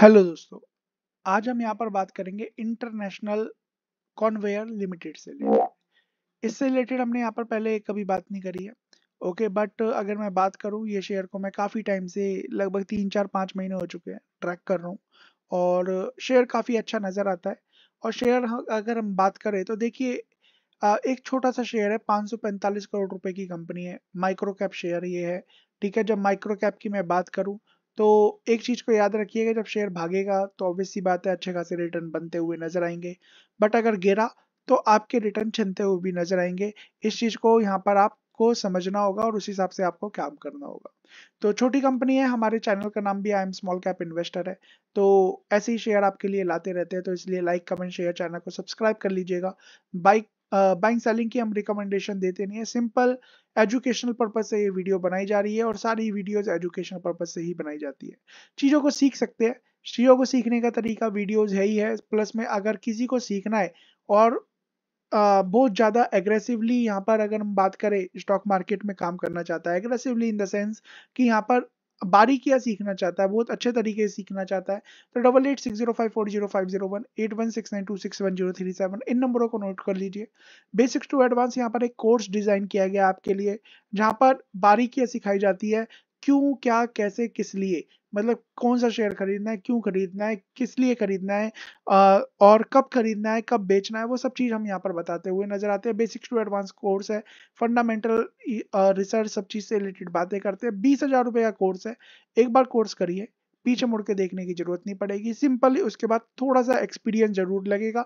hello दोस्तों आज हम यहाँ पर बात करेंगे इंटरनेशनल कॉन्वेयर लिमिटेड से इससे रिलेटेड हमने यहाँ पर पहले कभी बात नहीं करी है ओके बट अगर मैं बात करूँ ये शेयर को मैं काफ़ी टाइम से लगभग तीन चार पाँच महीने हो चुके हैं ट्रैक कर रहा हूँ और शेयर काफ़ी अच्छा नज़र आता है और शेयर अगर हम बात करें तो देखिए एक छोटा सा शेयर है 545 करोड़ रुपए की कंपनी है माइक्रो कैप शेयर ये है ठीक है जब माइक्रो कैप की मैं बात करूँ तो एक चीज़ को याद रखिएगा जब शेयर भागेगा तो ऑब्वियस सी बात है अच्छे खासे रिटर्न बनते हुए नजर आएंगे बट अगर गिरा तो आपके रिटर्न छिनते हुए भी नजर आएंगे इस चीज़ को यहाँ पर आपको समझना होगा और उस हिसाब से आपको काम करना होगा तो छोटी कंपनी है हमारे चैनल का नाम भी I am small cap investor है तो ऐसे ही शेयर आपके लिए लाते रहते हैं तो इसलिए लाइक कमेंट शेयर चैनल को सब्सक्राइब कर लीजिएगा बाइक बाइंग सेलिंग की हम रिकमेंडेशन देते नहीं है सिंपल एजुकेशनल पर्पज से ये वीडियो बनाई जा रही है और सारी वीडियोज एजुकेशनल पर्पज से ही बनाई जाती है चीज़ों को सीख सकते हैं चीज़ों को सीखने का तरीका वीडियोज है ही है प्लस में अगर किसी को सीखना है और बहुत ज़्यादा एग्रेसिवली यहाँ पर अगर हम बात करें स्टॉक मार्केट में काम करना चाहता है एग्रेसिवली इन द सेंस कि यहाँ पर बारीकियां सीखना चाहता है बहुत अच्छे तरीके से सीखना चाहता है तो double eight six zero five four zero five zero one eight one six nine two six one zero three seven इन नंबरों को नोट कर लीजिए बेसिक्स टू एडवांस यहाँ पर एक कोर्स डिज़ाइन किया गया आपके लिए जहाँ पर बारीकियां सिखाई जाती है क्यों क्या कैसे किस लिए मतलब कौन सा शेयर खरीदना है क्यों खरीदना है किस लिए खरीदना है और कब खरीदना है कब बेचना है वो सब चीज़ हम यहाँ पर बताते हुए नजर आते हैं बेसिक्स टू एडवांस कोर्स है फंडामेंटल रिसर्च सब चीज़ से रिलेटेड बातें करते हैं बीस हज़ार रुपये का कोर्स है एक बार कोर्स करिए पीछे मुड़ के देखने की जरूरत नहीं पड़ेगी सिंपली उसके बाद थोड़ा सा एक्सपीरियंस जरूर लगेगा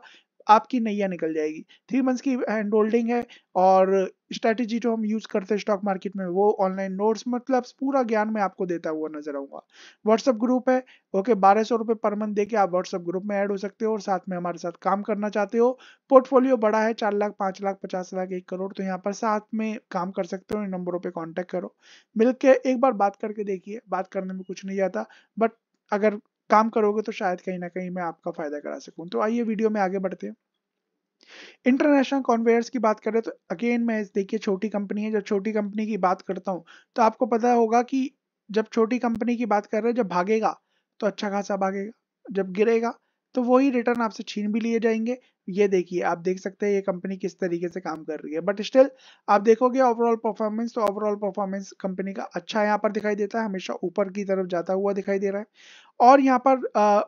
आपकी नैया निकल जाएगी थ्री मंथ्स की हैंड होल्डिंग है और स्ट्रेटेजी जो हम यूज करते हैं स्टॉक मार्केट में वो ऑनलाइन नोट्स मतलब पूरा ज्ञान मैं आपको देता हुआ नजर आऊंगा व्हाट्सअप ग्रुप है ओके बारह सौ रुपए पर मंथ देके आप व्हाट्सएप ग्रुप में ऐड हो सकते हो और साथ में हमारे साथ काम करना चाहते हो पोर्टफोलियो बड़ा है चार लाख पांच लाख पचास लाख एक करोड़ तो यहाँ पर साथ में काम कर सकते हो इन नंबरों पर कॉन्टेक्ट करो मिलकर एक बार बात करके देखिए बात करने में कुछ नहीं जाता बट अगर काम करोगे तो शायद कहीं ना कहीं मैं आपका फायदा करा सकूं तो आइए वीडियो में आगे बढ़ते हैं इंटरनेशनल कॉन्वेयर्स की बात करें तो अगेन मैं देखिए छोटी कंपनी है जब छोटी कंपनी की बात करता हूँ तो आपको पता होगा कि जब छोटी कंपनी की बात कर रहे हैं जब भागेगा तो अच्छा खासा भागेगा जब गिरेगा तो वही रिटर्न आपसे छीन भी लिए जाएंगे ये देखिए आप देख सकते हैं ये कंपनी किस तरीके से काम कर रही है बट स्टिल आप देखोगे ओवरऑल परफॉर्मेंस तो ओवरऑल परफॉर्मेंस कंपनी का अच्छा यहाँ पर दिखाई देता है हमेशा ऊपर की तरफ जाता हुआ दिखाई दे रहा है और यहाँ पर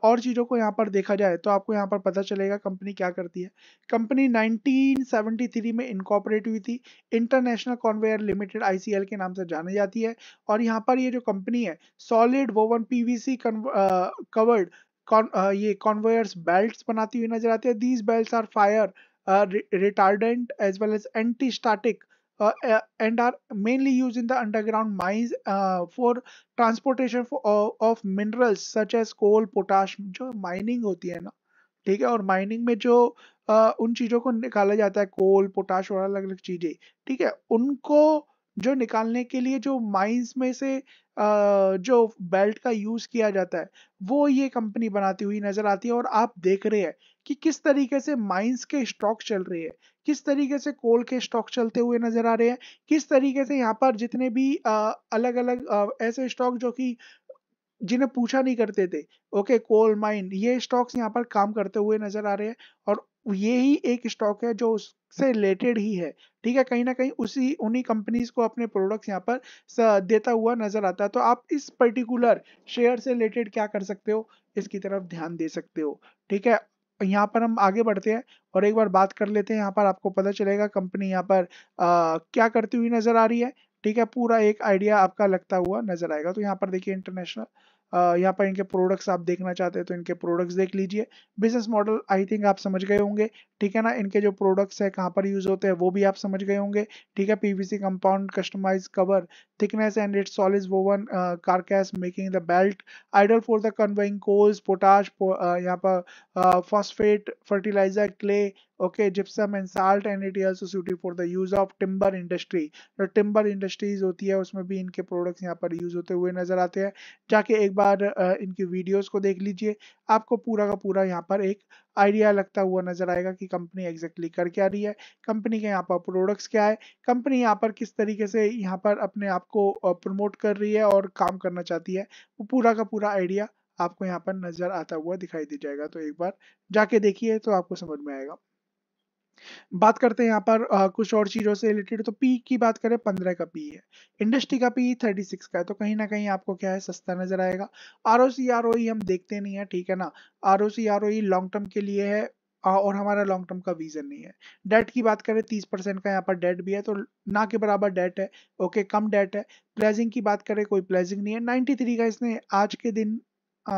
और चीज़ों को यहाँ पर देखा जाए तो आपको यहाँ पर पता चलेगा कंपनी क्या करती है कंपनी 1973 में इनकॉपरेट हुई थी इंटरनेशनल कॉन्वेयर लिमिटेड आईसीएल के नाम से जानी जाती है और यहाँ पर ये जो कंपनी है solid woven PVC covered Uh, ये कॉन्वोयर्स बेल्ट्स बनाती हुई नजर आती है these belt are fire retardant as well as anti static and are mainly use in the underground the for transportation of minerals such as coal potash जो mining होती है ना ठीक है और माइनिंग में जो uh, उन चीज़ों को निकाला जाता है कोल पोटाश और अलग अलग चीज़ें ठीक है उनको जो निकालने के लिए जो माइंस में से जो बेल्ट का यूज किया जाता है वो ये कंपनी बनाती हुई नजर आती है और आप देख रहे हैं कि किस तरीके से माइंस के स्टॉक चल रहे हैं किस तरीके से कोल के स्टॉक चलते हुए नजर आ रहे हैं किस तरीके से यहाँ पर जितने भी अलग अलग ऐसे स्टॉक जो कि जिन्हें पूछा नहीं करते थे ओके कोल माइन ये स्टॉक्स यहाँ पर काम करते हुए नजर आ रहे हैं और ये ही एक स्टॉक है जो उस से रिलेटेड ही है ठीक है कहीं ना कहीं उसी उन्हीं कंपनीज को अपने प्रोडक्ट्स यहाँ पर देता हुआ नजर आता है तो आप इस पर्टिकुलर शेयर से रिलेटेड क्या कर सकते हो इसकी तरफ ध्यान दे सकते हो ठीक है यहाँ पर हम आगे बढ़ते हैं और एक बार बात कर लेते हैं यहाँ पर आपको पता चलेगा कंपनी यहाँ पर आ, क्या करती हुई नजर आ रही है ठीक है पूरा एक आइडिया आपका लगता हुआ नजर आएगा तो यहाँ पर देखिए इंटरनेशनल यहाँ पर इनके प्रोडक्ट्स आप देखना चाहते हैं तो इनके प्रोडक्ट्स देख लीजिए बिजनेस मॉडल आई थिंक आप समझ गए होंगे ठीक है ना इनके जो प्रोडक्ट्स है कहाँ पर यूज होते हैं वो भी आप समझ गए होंगे ठीक है PVC compound customize cover thickness and it solid woven carcass making the belt ideal for the conveying coals potash यहाँ पर phosphate fertilizer clay okay gypsum and salt and it is also suited for the use of timber industry जो timber industries होती है उसमें भी इनके products यहाँ पर use होते हुए नजर आते हैं जाके एक बार इनकी videos को देख लीजिए आपको पूरा का पूरा यहाँ पर एक आइडिया लगता हुआ नजर आएगा कि कंपनी एग्जैक्टली कर क्या रही है कंपनी के यहाँ पर प्रोडक्ट्स क्या है कंपनी यहाँ पर किस तरीके से यहाँ पर अपने आप को प्रमोट कर रही है और काम करना चाहती है वो पूरा का पूरा आइडिया आपको यहाँ पर नजर आता हुआ दिखाई दे जाएगा तो एक बार जाके देखिए तो आपको समझ में आएगा बात करते हैं यहाँ पर आ, कुछ और चीज़ों से रिलेटेड तो पी की बात करें पंद्रह का पी है इंडस्ट्री का पी थर्टी सिक्स का है तो कहीं ना कहीं आपको क्या है सस्ता नजर आएगा आर ओ सी आर ओ हम देखते नहीं है ठीक है ना R O C R O long term के लिए है और हमारा लॉन्ग टर्म का विजन नहीं है डेट की बात करें तीस परसेंट का यहाँ पर डेट भी है तो ना के बराबर डेट है ओके कम डेट है प्लेजिंग की बात करें कोई प्लेजिंग नहीं है नाइन्टी थ्री का इसने आज के दिन आ,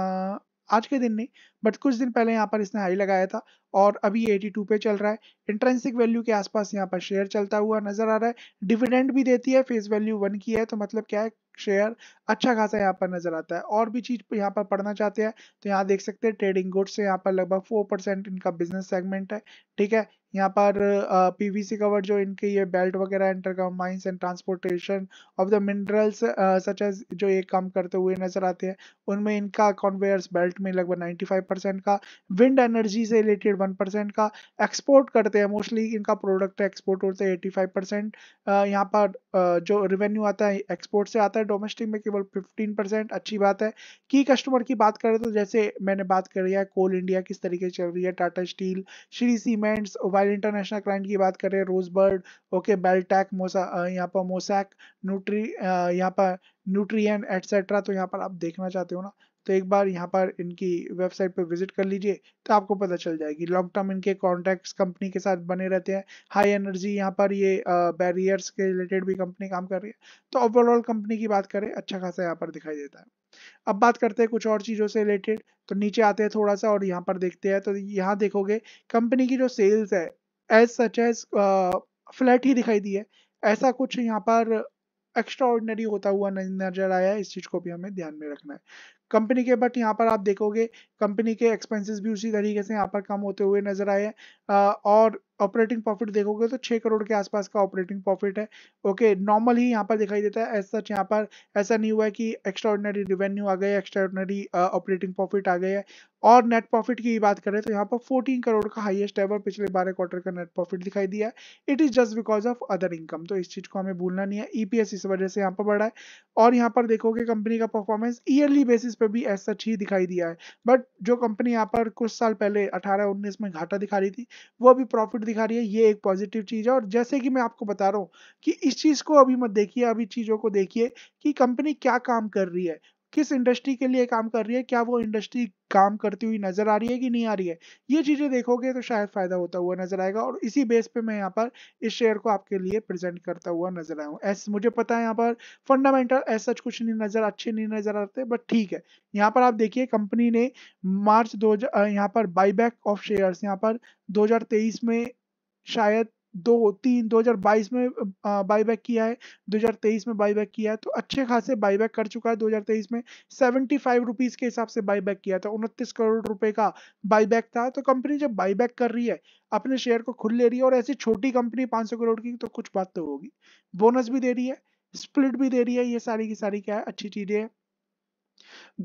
आज के दिन नहीं बट कुछ दिन पहले यहाँ पर इसने हाई लगाया था और अभी 82 पे चल रहा है इंट्रेंसिक वैल्यू के आसपास यहाँ पर शेयर चलता हुआ नजर आ रहा है डिविडेंड भी देती है फेस वैल्यू वन की है तो मतलब क्या है शेयर अच्छा खासा यहाँ पर नजर आता है और भी चीज यहाँ पर पढ़ना चाहते हैं तो यहाँ देख सकते हैं ट्रेडिंग गुड्स से यहाँ पर लगभग फोर इनका बिजनेस सेगमेंट है ठीक है यहाँ पर पीवीसी कवर जो इनके ये बेल्ट वगैरह intercom mines and transportation of the minerals such as जो ये काम करते हुए नजर आते हैं उनमें इनका कॉन्वेयर्स बेल्ट में लगभग नाइन्टी परसेंट का विंड एनर्जी से रिलेटेड वन परसेंट का एक्सपोर्ट करते हैं मोस्टली इनका प्रोडक्ट एक्सपोर्ट होते हैं एटी फाइव परसेंट यहाँ पर जो रेवेन्यू आता है एक्सपोर्ट से आता है डोमेस्टिक में केवल फिफ्टीन परसेंट अच्छी बात है की कस्टमर की बात करें तो जैसे मैंने बात करी है कोल इंडिया किस तरीके चल रही है Tata steel Shree cements while international client की बात करें रोजबर्ड ओके बेलटैक मोसा यहाँ पर मोसैक न्यूट्री यहाँ पर न्यूट्रिय एटसेट्रा तो यहाँ पर आप देखना चाहते हो ना तो एक बार यहाँ पर इनकी वेबसाइट पर विजिट कर लीजिए तो आपको पता चल जाएगी लॉन्ग टर्म इनके कॉन्टैक्ट कंपनी के साथ बने रहते हैं हाई एनर्जी यहाँ पर ये बैरियर्स के रिलेटेड भी कंपनी काम कर रही है तो ओवरऑल कंपनी की बात करें अच्छा खासा यहाँ पर दिखाई देता है अब बात करते हैं कुछ और चीज़ों से रिलेटेड तो नीचे आते हैं थोड़ा सा और यहाँ पर देखते हैं तो यहाँ देखोगे कंपनी की जो सेल्स है एज सच एज फ्लैट ही दिखाई दी है ऐसा कुछ यहाँ पर एक्स्ट्रा ऑर्डिनरी होता हुआ नजर आया है इस चीज को भी हमें ध्यान में रखना है कंपनी के बट यहाँ पर आप देखोगे कंपनी के एक्सपेंसेस भी उसी तरीके से यहाँ पर कम होते हुए नजर आए हैं और ऑपरेटिंग प्रॉफिट देखोगे तो छह करोड़ के आसपास का ऑपरेटिंग प्रॉफिट है ओके नॉर्मल ही यहाँ पर दिखाई देता है एज सच यहाँ पर ऐसा नहीं हुआ है कि एक्स्ट्राऑर्डनरी रिवेन्यू आ गया एक्स्ट्राऑर्डनरी ऑपरेटिंग प्रॉफिट आ गया और नेट प्रॉफिट की बात करें तो यहाँ पर 14 करोड़ का हाईएस्ट एवर पिछले 12 क्वार्टर का नेट प्रॉफिट दिखाई दिया है it is just because of other income तो इस चीज को हमें भूलना नहीं है ईपीएस e इस वजह से यहाँ पर बढ़ा है और यहाँ पर देखोगे कंपनी का परफॉर्मेंस ईयरली बेसिस पे भी ऐसा ही दिखाई दिया है बट जो कंपनी यहाँ पर कुछ साल पहले अठारह उन्नीस में घाटा दिखा रही थी वो अभी प्रॉफिट दिखा रही है ये एक पॉजिटिव चीज है और जैसे कि मैं आपको बता रहा हूँ कि इस चीज को अभी मत देखिए अभी चीजों को देखिए कि कंपनी क्या काम कर रही है किस इंडस्ट्री के लिए काम कर रही है क्या वो इंडस्ट्री काम करती हुई नजर आ रही है कि नहीं आ रही है ये चीजें देखोगे तो शायद फायदा होता हुआ नजर आएगा और इसी बेस पे मैं यहाँ पर इस शेयर को आपके लिए प्रेजेंट करता हुआ नजर आया हूँ ऐसे मुझे पता है यहाँ पर फंडामेंटल ऐसा कुछ नहीं नजर अच्छे नहीं नजर आते बट ठीक है यहाँ पर आप देखिए कंपनी ने मार्च दो यहाँ पर बाईबैक ऑफ शेयर यहाँ पर दो में शायद दो तीन दो हजार बाईस में बाईबैक किया है दो हजार तेईस में बाईबैक किया है तो अच्छे खासे बाईबैक कर चुका है दो हजार तेईस में सेवेंटी फाइव रुपीज़ के हिसाब से बाईबैक किया था उनतीस करोड़ रुपए का बाईबैक था तो कंपनी जब बाईबैक कर रही है अपने शेयर को खुद ले रही है और ऐसी छोटी कंपनी सौ करोड़ की तो कुछ बात तो होगी बोनस भी दे रही है स्प्लिट भी दे रही है ये सारी की सारी क्या है अच्छी चीज़ें हैं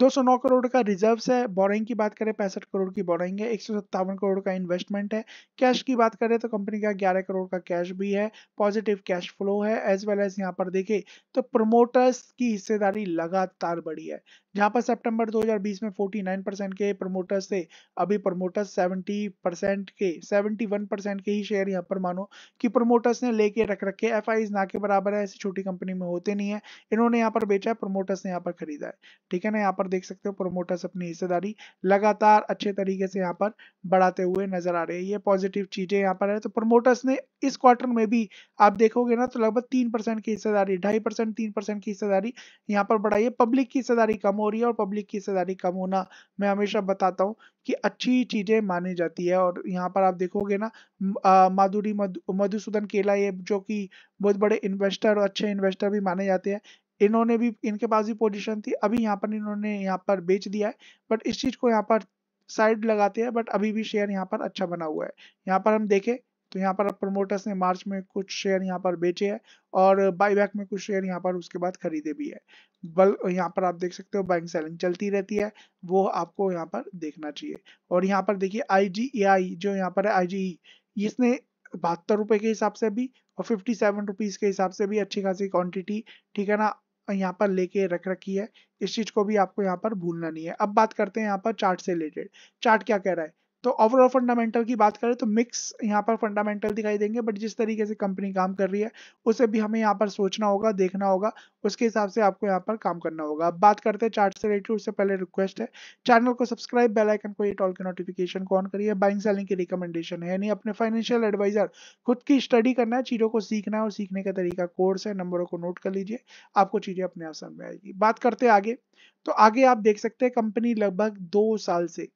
209 करोड़ का रिजर्व है बोरिंग की बात करें पैंसठ करोड़ की बोरिंग है एक करोड़ का इन्वेस्टमेंट है कैश की बात करें तो कंपनी का 11 करोड़ का कैश भी है पॉजिटिव कैश फ्लो है एज वेल एज यहाँ पर देखें तो प्रमोटर्स की हिस्सेदारी लगातार बढ़ी है जहाँ पर सितंबर 2020 में 49 परसेंट के प्रमोटर्स थे अभी प्रमोटर्स 70 परसेंट के 71 परसेंट के ही शेयर यहाँ पर मानो कि प्रमोटर्स ने लेके रख रखे एफ ना के बराबर है ऐसी छोटी कंपनी में होते नहीं है इन्होंने यहाँ पर बेचा है प्रमोटर्स ने यहाँ पर खरीदा है ठीक है ना यहाँ पर देख सकते हो प्रोमोटर्स अपनी हिस्सेदारी लगातार अच्छे तरीके से यहाँ पर बढ़ाते हुए नजर आ रहे हैं ये पॉजिटिव चीजें यहाँ पर है तो प्रोमोटर्स ने इस क्वार्टर में भी आप देखोगे ना तो लगभग तीन परसेंट की हिस्सेदारी ढाई परसेंट तीन परसेंट की हिस्सेदारी यहाँ पर बढ़ाई है पब्लिक की हिस्सेदारी कम हो रही है और पब्लिक की हिस्सेदारी कम होना मैं हमेशा बताता हूँ कि अच्छी चीजें मानी जाती है और यहाँ पर आप देखोगे ना माधुरी मधुसूदन केला ये जो कि बहुत बड़े इन्वेस्टर और अच्छे इन्वेस्टर भी माने जाते हैं इन्होंने भी इनके पास भी पोजीशन थी अभी यहाँ पर इन्होंने यहाँ पर बेच दिया है बट इस चीज को यहाँ पर साइड लगाते हैं बट अभी भी शेयर यहाँ पर अच्छा बना हुआ है यहाँ पर हम देखें तो यहाँ पर प्रमोटर्स ने मार्च में कुछ शेयर यहाँ पर बेचे हैं और बाईबैक में कुछ शेयर यहाँ पर उसके बाद खरीदे भी है बल यहाँ पर आप देख सकते हो बाइंग सेलिंग चलती रहती है वो आपको यहाँ पर देखना चाहिए और यहाँ पर देखिए आई जो यहाँ पर है आई इसने बहत्तर रुपए के हिसाब से भी और फिफ्टी सेवन रुपीज के हिसाब से भी अच्छी खासी क्वांटिटी ठीक है ना यहाँ पर लेके रख रखी है इस चीज को भी आपको यहाँ पर भूलना नहीं है अब बात करते हैं यहाँ पर चार्ट से रिलेटेड चार्ट क्या कह रहा है तो ओवरऑल फंडामेंटल की बात करें तो मिक्स यहाँ पर फंडामेंटल दिखाई देंगे बट जिस तरीके से कंपनी काम कर रही है उसे भी हमें यहाँ पर सोचना होगा देखना होगा उसके हिसाब से आपको यहाँ पर काम करना होगा अब बात करते हैं चार्ट से रिलेटेड उससे पहले रिक्वेस्ट है चैनल को सब्सक्राइब बेल आइकन को टॉल के नोटिफिकेशन को ऑन करिए बाइंग सेलिंग की रिकमेंडेशन है यानी अपने फाइनेंशियल एडवाइजर खुद की स्टडी करना है चीज़ों को सीखना है और सीखने का तरीका कोर्स है नंबरों को नोट कर लीजिए आपको चीज़ें अपने आप समझ में आएगी बात करते हैं आगे तो आगे आप देख सकते हैं कंपनी लगभग दो साल से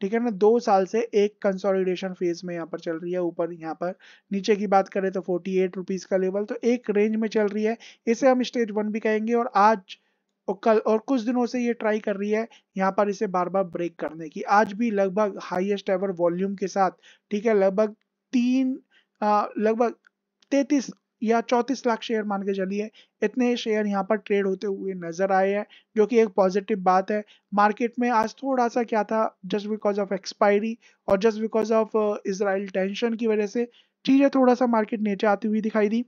ठीक है ना दो साल से एक कंसोलिडेशन फेज में यहाँ पर चल रही है ऊपर यहाँ पर नीचे की बात करें तो फोर्टी एट रुपीज का लेवल तो एक रेंज में चल रही है इसे हम स्टेज वन भी कहेंगे और आज और कल और कुछ दिनों से ये ट्राई कर रही है यहाँ पर इसे बार बार ब्रेक करने की आज भी लगभग हाइएस्ट एवर वॉल्यूम के साथ ठीक है लगभग तीन लगभग तैतीस या चौंतीस लाख शेयर मान के चलिए इतने शेयर यहाँ पर ट्रेड होते हुए नजर आए हैं जो कि एक पॉजिटिव बात है मार्केट में आज थोड़ा सा क्या था जस्ट बिकॉज ऑफ एक्सपायरी और just because of Israel tension की वजह से चीज़ें थोड़ा सा मार्केट नीचे आती हुई दिखाई दी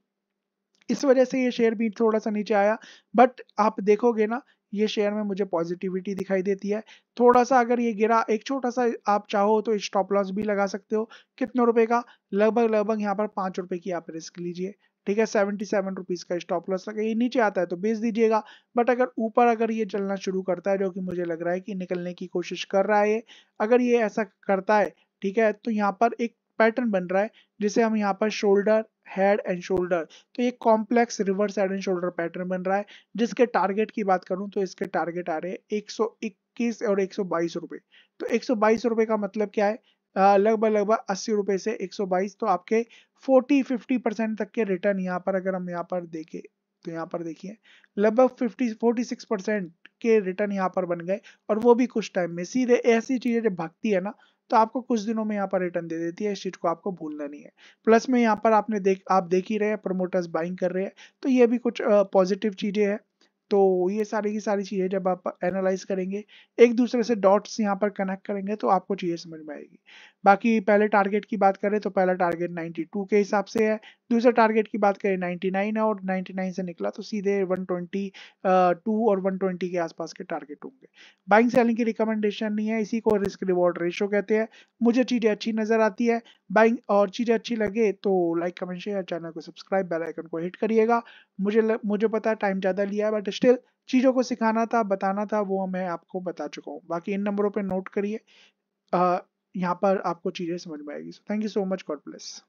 इस वजह से ये शेयर भी थोड़ा सा नीचे आया बट आप देखोगे ना ये शेयर में मुझे पॉजिटिविटी दिखाई देती है थोड़ा सा अगर ये गिरा एक छोटा सा आप चाहो तो स्टॉप लॉस भी लगा सकते हो कितने रुपए का लगभग लगभग यहाँ पर पांच रुपए की आप रिस्क लीजिए ठीक है सेवेंटी सेवन रुपीज का स्टॉप लॉस लगा ये नीचे आता है तो बेच दीजिएगा बट अगर ऊपर अगर ये चलना शुरू करता है जो कि मुझे लग रहा है कि निकलने की कोशिश कर रहा है अगर ये ऐसा करता है ठीक है तो यहाँ पर एक पैटर्न बन रहा है जिसे हम यहाँ पर शोल्डर हेड एंड शोल्डर तो ये complex reverse head and shoulder pattern बन रहा है जिसके टारगेट की बात करूं तो इसके टारगेट आ रहे हैं 121 और 122 रुपए तो 122 रुपए का मतलब क्या है लगभग लगभग अस्सी रुपए से 122 तो आपके 40 50 परसेंट तक के रिटर्न यहाँ पर अगर हम यहाँ पर देखें तो यहाँ पर देखिए लगभग 50 46 परसेंट के रिटर्न यहाँ पर बन गए और वो भी कुछ टाइम में सीधे ऐसी चीजें जब भागती है ना तो आपको कुछ दिनों में यहाँ पर रिटर्न दे देती है इस चीज को आपको भूलना नहीं है प्लस में यहाँ पर आपने देख आप देख ही रहे हैं प्रोमोटर्स बाइंग कर रहे हैं तो ये भी कुछ पॉजिटिव चीजें हैं तो ये सारी की सारी चीज़ें जब आप एनालाइज करेंगे एक दूसरे से डॉट्स यहाँ पर कनेक्ट करेंगे तो आपको चीज़ें समझ में आएगी बाकी पहले टारगेट की बात करें तो पहला टारगेट 92 के हिसाब से है दूसरे टारगेट की बात करें 99 है और 99 से निकला तो सीधे 122 और 120 के आसपास के टारगेट होंगे बाइंग सेलिंग की रिकमेंडेशन नहीं है इसी को रिस्क रिवॉर्ड रेशो कहते हैं मुझे चीज़ें अच्छी नज़र आती है बाइंग और चीज़ें अच्छी लगे तो लाइक कमेंट शेयर चैनल को सब्सक्राइब बेलाइकन को हिट करिएगा मुझे मुझे पता है टाइम ज़्यादा लिया है बट स्टिल चीज़ों को सिखाना था बताना था वो मैं आपको बता चुका हूँ बाकी इन नंबरों पर नोट करिए यहाँ पर आपको चीज़ें समझ में आएगी so thank you so much God bless